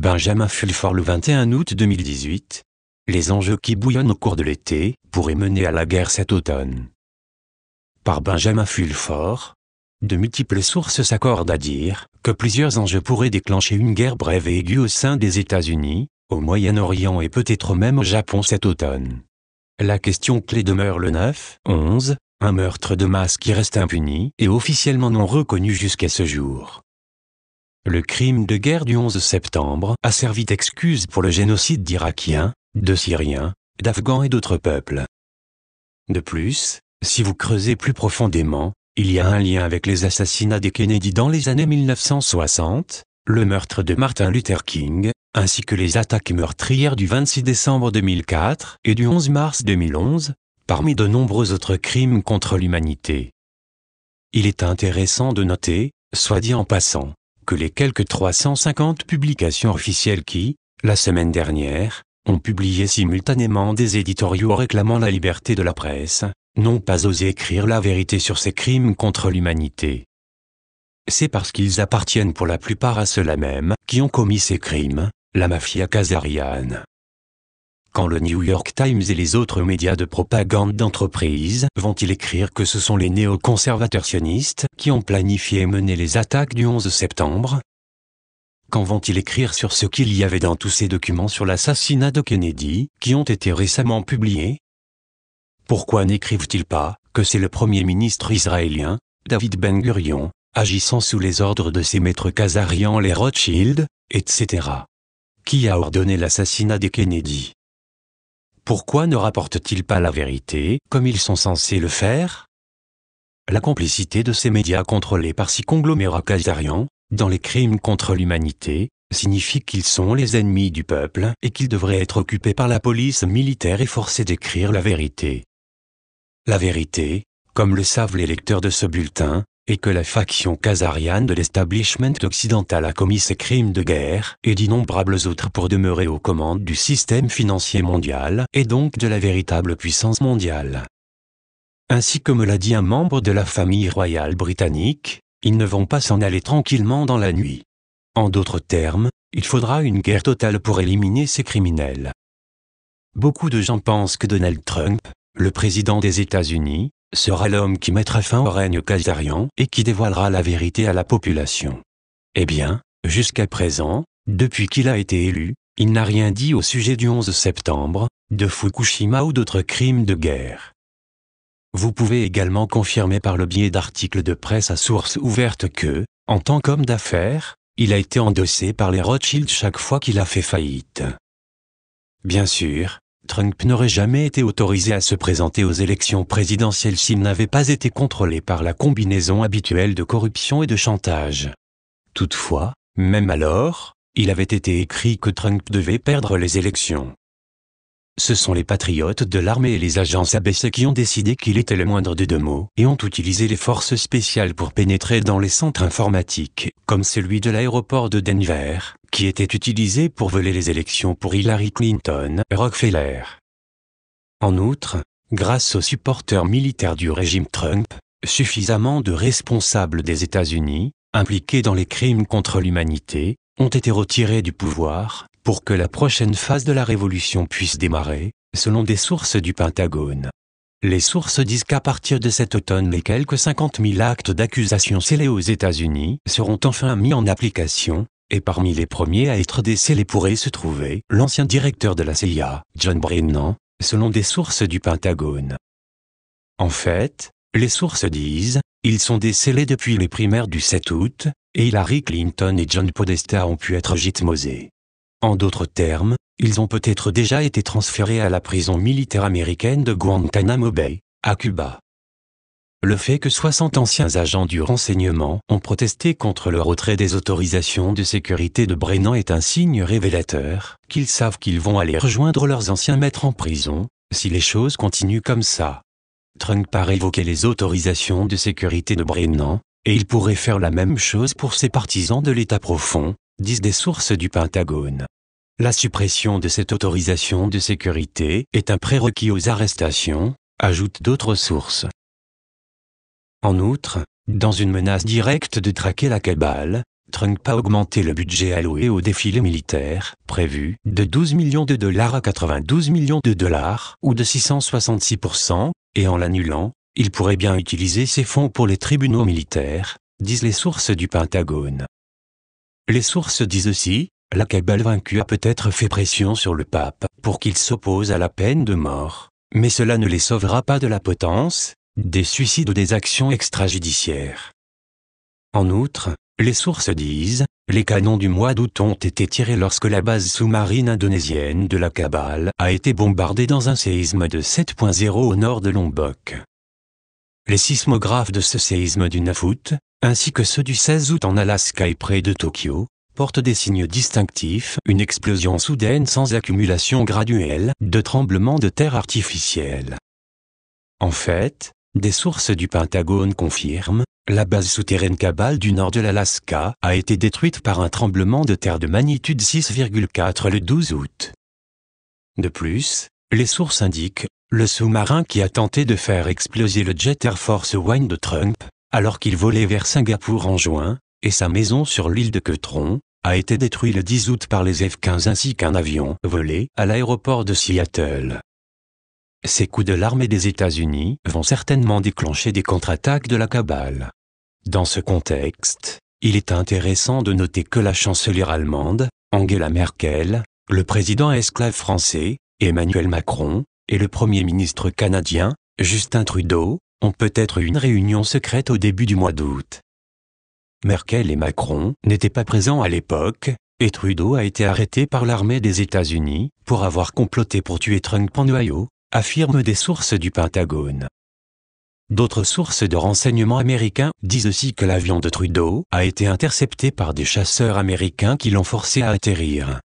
Benjamin Fulford le 21 août 2018. Les enjeux qui bouillonnent au cours de l'été pourraient mener à la guerre cet automne. Par Benjamin Fulford. De multiples sources s'accordent à dire que plusieurs enjeux pourraient déclencher une guerre brève et aiguë au sein des États-Unis, au Moyen-Orient et peut-être même au Japon cet automne. La question clé demeure le 9-11, un meurtre de masse qui reste impuni et officiellement non reconnu jusqu'à ce jour. Le crime de guerre du 11 septembre a servi d'excuse pour le génocide d'Irakiens, de Syriens, d'Afghans et d'autres peuples. De plus, si vous creusez plus profondément, il y a un lien avec les assassinats des Kennedy dans les années 1960, le meurtre de Martin Luther King, ainsi que les attaques meurtrières du 26 décembre 2004 et du 11 mars 2011, parmi de nombreux autres crimes contre l'humanité. Il est intéressant de noter, soit dit en passant, que les quelques 350 publications officielles qui, la semaine dernière, ont publié simultanément des éditoriaux réclamant la liberté de la presse, n'ont pas osé écrire la vérité sur ces crimes contre l'humanité. C'est parce qu'ils appartiennent pour la plupart à ceux-là même qui ont commis ces crimes, la mafia kazariane. Quand le New York Times et les autres médias de propagande d'entreprise vont-ils écrire que ce sont les néoconservateurs sionistes qui ont planifié et mené les attaques du 11 septembre Quand vont-ils écrire sur ce qu'il y avait dans tous ces documents sur l'assassinat de Kennedy, qui ont été récemment publiés Pourquoi n'écrivent-ils pas que c'est le Premier ministre israélien, David Ben Gurion, agissant sous les ordres de ses maîtres Kazarian les Rothschild, etc. qui a ordonné l'assassinat des Kennedy pourquoi ne rapportent-ils pas la vérité, comme ils sont censés le faire La complicité de ces médias contrôlés par six conglomérats qatariens, dans les crimes contre l'humanité, signifie qu'ils sont les ennemis du peuple et qu'ils devraient être occupés par la police militaire et forcés d'écrire la vérité. La vérité, comme le savent les lecteurs de ce bulletin, et que la faction kazariane de l'establishment occidental a commis ces crimes de guerre et d'innombrables autres pour demeurer aux commandes du système financier mondial et donc de la véritable puissance mondiale. Ainsi que me l'a dit un membre de la famille royale britannique, ils ne vont pas s'en aller tranquillement dans la nuit. En d'autres termes, il faudra une guerre totale pour éliminer ces criminels. Beaucoup de gens pensent que Donald Trump, le président des États-Unis, sera l'homme qui mettra fin au règne khazarian et qui dévoilera la vérité à la population. Eh bien, jusqu'à présent, depuis qu'il a été élu, il n'a rien dit au sujet du 11 septembre, de Fukushima ou d'autres crimes de guerre. Vous pouvez également confirmer par le biais d'articles de presse à source ouverte que, en tant qu'homme d'affaires, il a été endossé par les Rothschild chaque fois qu'il a fait faillite. Bien sûr, Trump n'aurait jamais été autorisé à se présenter aux élections présidentielles s'il n'avait pas été contrôlé par la combinaison habituelle de corruption et de chantage. Toutefois, même alors, il avait été écrit que Trump devait perdre les élections. Ce sont les patriotes de l'armée et les agences ABC qui ont décidé qu'il était le moindre des deux mots et ont utilisé les forces spéciales pour pénétrer dans les centres informatiques, comme celui de l'aéroport de Denver, qui était utilisé pour voler les élections pour Hillary Clinton et Rockefeller. En outre, grâce aux supporters militaires du régime Trump, suffisamment de responsables des États-Unis, impliqués dans les crimes contre l'humanité, ont été retirés du pouvoir pour que la prochaine phase de la révolution puisse démarrer, selon des sources du Pentagone. Les sources disent qu'à partir de cet automne, les quelques 50 000 actes d'accusation scellés aux États-Unis seront enfin mis en application, et parmi les premiers à être décelés pourrait se trouver l'ancien directeur de la CIA, John Brennan, selon des sources du Pentagone. En fait, les sources disent, ils sont décelés depuis les primaires du 7 août, et Hillary Clinton et John Podesta ont pu être gitmosés. En d'autres termes, ils ont peut-être déjà été transférés à la prison militaire américaine de Guantanamo Bay, à Cuba le fait que 60 anciens agents du renseignement ont protesté contre le retrait des autorisations de sécurité de Brennan est un signe révélateur qu'ils savent qu'ils vont aller rejoindre leurs anciens maîtres en prison, si les choses continuent comme ça. Trump a évoquer les autorisations de sécurité de Brennan, et il pourrait faire la même chose pour ses partisans de l'État profond, disent des sources du Pentagone. La suppression de cette autorisation de sécurité est un prérequis aux arrestations, ajoutent d'autres sources. En outre, dans une menace directe de traquer la cabale, Trump a augmenté le budget alloué au défilé militaire, prévu de 12 millions de dollars à 92 millions de dollars, ou de 666%, et en l'annulant, il pourrait bien utiliser ses fonds pour les tribunaux militaires, disent les sources du Pentagone. Les sources disent aussi, la cabale vaincue a peut-être fait pression sur le pape pour qu'il s'oppose à la peine de mort, mais cela ne les sauvera pas de la potence, des suicides ou des actions extrajudiciaires. En outre, les sources disent, les canons du mois d'août ont été tirés lorsque la base sous-marine indonésienne de la Cabale a été bombardée dans un séisme de 7.0 au nord de Lombok. Les sismographes de ce séisme du 9 août, ainsi que ceux du 16 août en Alaska et près de Tokyo, portent des signes distinctifs, une explosion soudaine sans accumulation graduelle de tremblements de terre artificiels. En fait, des sources du Pentagone confirment, la base souterraine cabale du nord de l'Alaska a été détruite par un tremblement de terre de magnitude 6,4 le 12 août. De plus, les sources indiquent, le sous-marin qui a tenté de faire exploser le jet Air Force One de Trump, alors qu'il volait vers Singapour en juin, et sa maison sur l'île de Ketron, a été détruit le 10 août par les F-15 ainsi qu'un avion volé à l'aéroport de Seattle. Ces coups de l'armée des États-Unis vont certainement déclencher des contre-attaques de la cabale. Dans ce contexte, il est intéressant de noter que la chancelière allemande, Angela Merkel, le président esclave français, Emmanuel Macron, et le Premier ministre canadien, Justin Trudeau, ont peut-être une réunion secrète au début du mois d'août. Merkel et Macron n'étaient pas présents à l'époque, et Trudeau a été arrêté par l'armée des États-Unis pour avoir comploté pour tuer Trump en Ohio, affirme des sources du Pentagone. D'autres sources de renseignements américains disent aussi que l'avion de Trudeau a été intercepté par des chasseurs américains qui l'ont forcé à atterrir.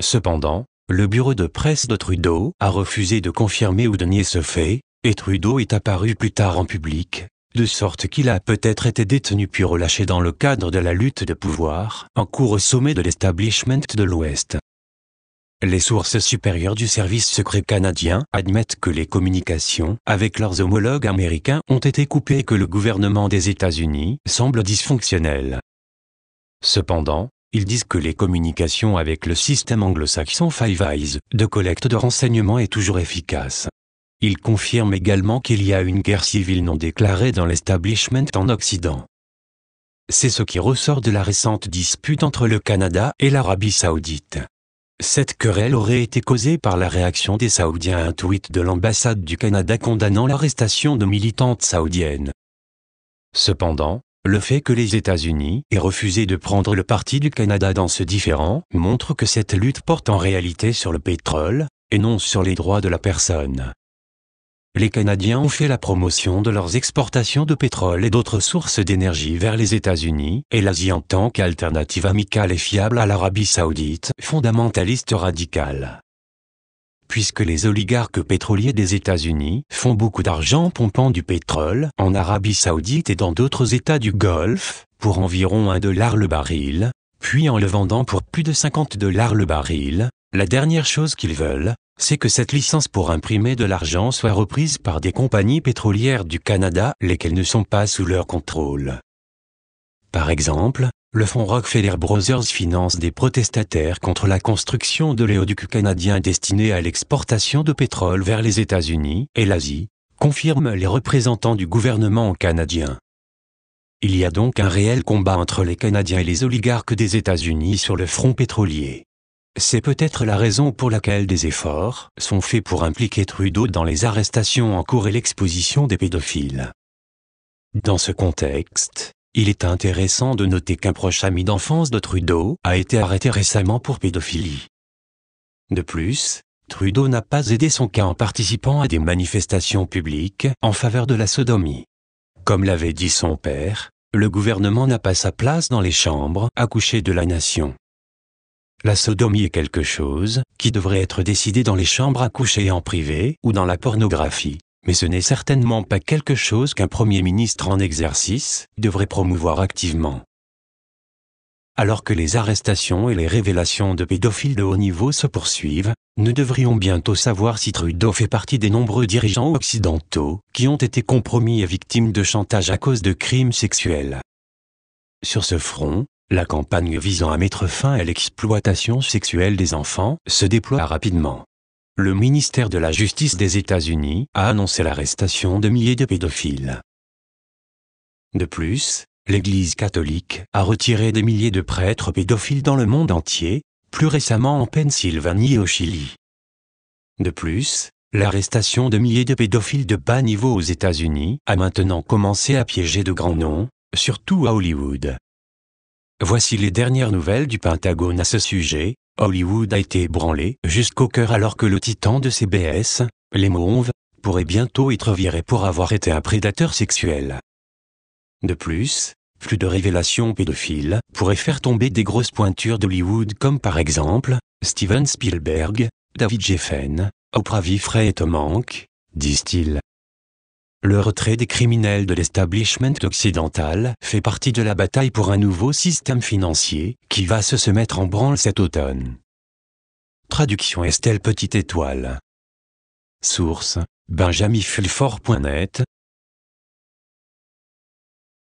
Cependant, le bureau de presse de Trudeau a refusé de confirmer ou de nier ce fait, et Trudeau est apparu plus tard en public, de sorte qu'il a peut-être été détenu puis relâché dans le cadre de la lutte de pouvoir en cours au sommet de l'establishment de l'Ouest. Les sources supérieures du service secret canadien admettent que les communications avec leurs homologues américains ont été coupées et que le gouvernement des États-Unis semble dysfonctionnel. Cependant, ils disent que les communications avec le système anglo-saxon Five Eyes de collecte de renseignements est toujours efficace. Ils confirment également qu'il y a une guerre civile non déclarée dans l'establishment en Occident. C'est ce qui ressort de la récente dispute entre le Canada et l'Arabie saoudite. Cette querelle aurait été causée par la réaction des Saoudiens à un tweet de l'ambassade du Canada condamnant l'arrestation de militantes saoudiennes. Cependant, le fait que les États-Unis aient refusé de prendre le parti du Canada dans ce différend montre que cette lutte porte en réalité sur le pétrole, et non sur les droits de la personne les Canadiens ont fait la promotion de leurs exportations de pétrole et d'autres sources d'énergie vers les États-Unis et l'Asie en tant qu'alternative amicale et fiable à l'Arabie saoudite, fondamentaliste radicale. Puisque les oligarques pétroliers des États-Unis font beaucoup d'argent pompant du pétrole en Arabie saoudite et dans d'autres États du Golfe, pour environ 1 dollar le baril, puis en le vendant pour plus de 50 dollars le baril, la dernière chose qu'ils veulent, c'est que cette licence pour imprimer de l'argent soit reprise par des compagnies pétrolières du Canada, lesquelles ne sont pas sous leur contrôle. Par exemple, le fonds Rockefeller Brothers finance des protestataires contre la construction de l'éoduc canadien destiné à l'exportation de pétrole vers les États-Unis et l'Asie, confirment les représentants du gouvernement canadien. Il y a donc un réel combat entre les Canadiens et les oligarques des États-Unis sur le front pétrolier. C'est peut-être la raison pour laquelle des efforts sont faits pour impliquer Trudeau dans les arrestations en cours et l'exposition des pédophiles. Dans ce contexte, il est intéressant de noter qu'un proche ami d'enfance de Trudeau a été arrêté récemment pour pédophilie. De plus, Trudeau n'a pas aidé son cas en participant à des manifestations publiques en faveur de la sodomie. Comme l'avait dit son père, le gouvernement n'a pas sa place dans les chambres à coucher de la nation. La sodomie est quelque chose qui devrait être décidé dans les chambres à coucher en privé ou dans la pornographie, mais ce n'est certainement pas quelque chose qu'un Premier ministre en exercice devrait promouvoir activement. Alors que les arrestations et les révélations de pédophiles de haut niveau se poursuivent, nous devrions bientôt savoir si Trudeau fait partie des nombreux dirigeants occidentaux qui ont été compromis et victimes de chantage à cause de crimes sexuels. Sur ce front, la campagne visant à mettre fin à l'exploitation sexuelle des enfants se déploie rapidement. Le ministère de la Justice des États-Unis a annoncé l'arrestation de milliers de pédophiles. De plus, l'Église catholique a retiré des milliers de prêtres pédophiles dans le monde entier, plus récemment en Pennsylvanie et au Chili. De plus, l'arrestation de milliers de pédophiles de bas niveau aux États-Unis a maintenant commencé à piéger de grands noms, surtout à Hollywood. Voici les dernières nouvelles du Pentagone à ce sujet. Hollywood a été ébranlé jusqu'au cœur alors que le titan de CBS, les Monves, pourrait bientôt être viré pour avoir été un prédateur sexuel. De plus, plus de révélations pédophiles pourraient faire tomber des grosses pointures d'Hollywood comme par exemple Steven Spielberg, David Geffen, Oprah Winfrey et Tom disent-ils. Le retrait des criminels de l'establishment occidental fait partie de la bataille pour un nouveau système financier qui va se, se mettre en branle cet automne. Traduction Estelle Petite Étoile. Source Benjamin